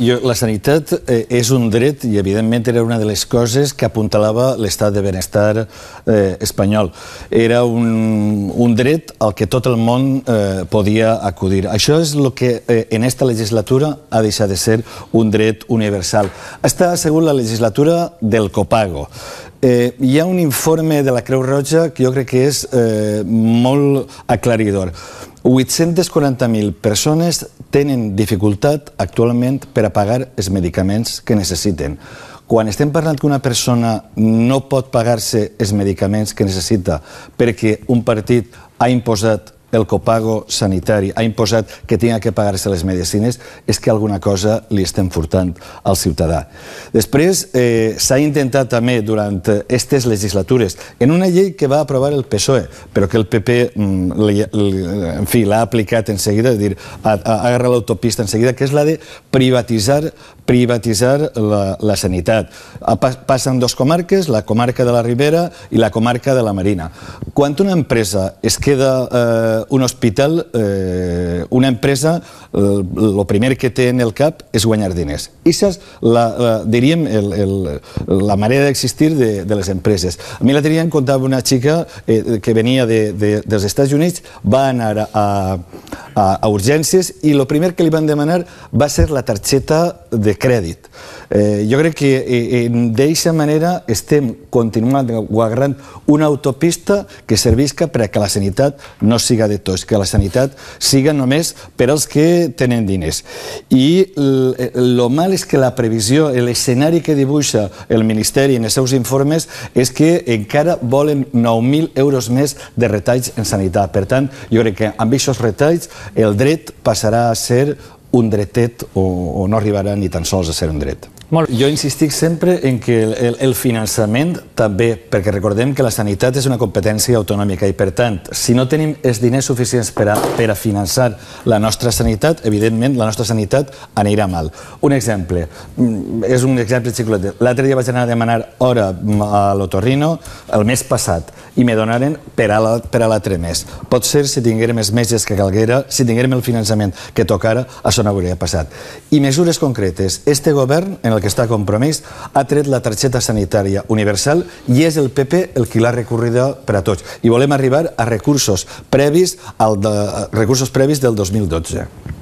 jo, la sanitat eh, és un dret i, evidentment, era una de les coses que apuntalava l'estat de benestar eh, espanyol. Era un, un dret al que tot el món eh, podia acudir. Això és el que eh, en esta legislatura ha deixat de ser un dret universal. Està, segons la legislatura, del copago. Eh, hi ha un informe de la Creu Roja que jo crec que és eh, molt aclaridor. 840.000 persones tenen dificultat actualment per a pagar els medicaments que necessiten. Quan estem parlant que una persona no pot pagar-se els medicaments que necessita perquè un partit ha imposat el copago sanitari, ha imposat que tinga que pagar-se les medicines, és que alguna cosa li estem furtant al ciutadà. Després, eh, s'ha intentat també durant aquestes legislatures, en una llei que va aprovar el PSOE, però que el PP mm, en fi, l'ha aplicat en seguida, és dir, ha, a, agarra l'autopista en seguida, que és la de privatitzar privatitzar la, la sanitat. passen dos comarques, la comarca de la Ribera i la comarca de la Marina. Quan una empresa es queda eh, un hospital, eh, una empresa, el eh, primer que té en el cap és guanyar diners. I és, la, la, diríem, el, el, la manera d'existir de, de les empreses. A mi la tenia en contava una xica eh, que venia de, de, dels Estats Units, va anar a, a, a urgències i el primer que li van demanar va ser la targeta de crèdit. Eh, jo crec que eh, d'aquesta manera estem continuant guardant una autopista que servisca per a que la sanitat no siga de tots, que la sanitat siga només més per als que tenen diners. I el mal és que la previsió, l'escenari que dibuixa el Ministeri en els seus informes és que encara volen 9.000 euros més de retalls en sanitat. Per tant, jo crec que amb aquests retalls el dret passarà a ser un dretet o, o no arribarà ni tan sols a ser un dret. Molt. Jo insistic sempre en que el, el, el finançament també, perquè recordem que la sanitat és una competència autonòmica i, per tant, si no tenim els diners suficients per a, per a finançar la nostra sanitat, evidentment la nostra sanitat anirà mal. Un exemple, mm, és un exemple xiclet. L'altre dia vaig anar a demanar hora mm, a l'Otorrino el mes passat i me donaren per a l'altre la, mes. Potser si tinguérem els mesos que calguera, si tinguérem el finançament que tocara, això no hauria passat. I mesures concretes. Este govern, en el el que està compromès, ha tret la targeta sanitària universal i és el PP el qui l'ha recorrida per a tots. I volem arribar a recursos previs, al de, a recursos previs del 2012.